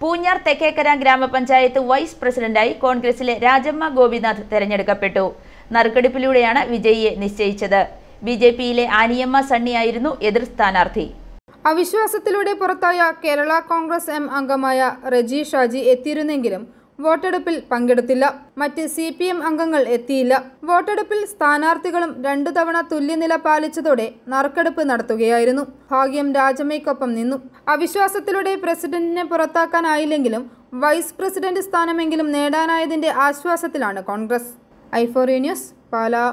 പൂഞ്ഞാർ തെക്കേക്കര ഗ്രാമപഞ്ചായത്ത് വൈസ് പ്രസിഡന്റായി കോൺഗ്രസിലെ രാജമ്മ ഗോപിനാഥ് തെരഞ്ഞെടുക്കപ്പെട്ടു നറുക്കെടുപ്പിലൂടെയാണ് വിജയിയെ നിശ്ചയിച്ചത് ബി ജെ പിയിലെ ആനിയമ്മ സണ്ണിയായിരുന്നു എതിർ സ്ഥാനാർത്ഥി അവിശ്വാസത്തിലൂടെ പുറത്തായ കേരള കോൺഗ്രസ് എം അംഗമായ റജി ഷാജി എത്തിയിരുന്നെങ്കിലും വോട്ടെടുപ്പിൽ പങ്കെടുത്തില്ല മറ്റ് സി പി എം അംഗങ്ങൾ എത്തിയില്ല വോട്ടെടുപ്പിൽ സ്ഥാനാർത്ഥികളും രണ്ടു തവണ തുല്യനില പാലിച്ചതോടെ നറുക്കെടുപ്പ് നടത്തുകയായിരുന്നു ഭാഗ്യം രാജമ്മയ്ക്കൊപ്പം നിന്നു അവിശ്വാസത്തിലൂടെ പ്രസിഡന്റിനെ പുറത്താക്കാനായില്ലെങ്കിലും വൈസ് പ്രസിഡന്റ് സ്ഥാനമെങ്കിലും നേടാനായതിന്റെ ആശ്വാസത്തിലാണ് കോൺഗ്രസ് ഐഫോറി ന്യൂസ് പാലാ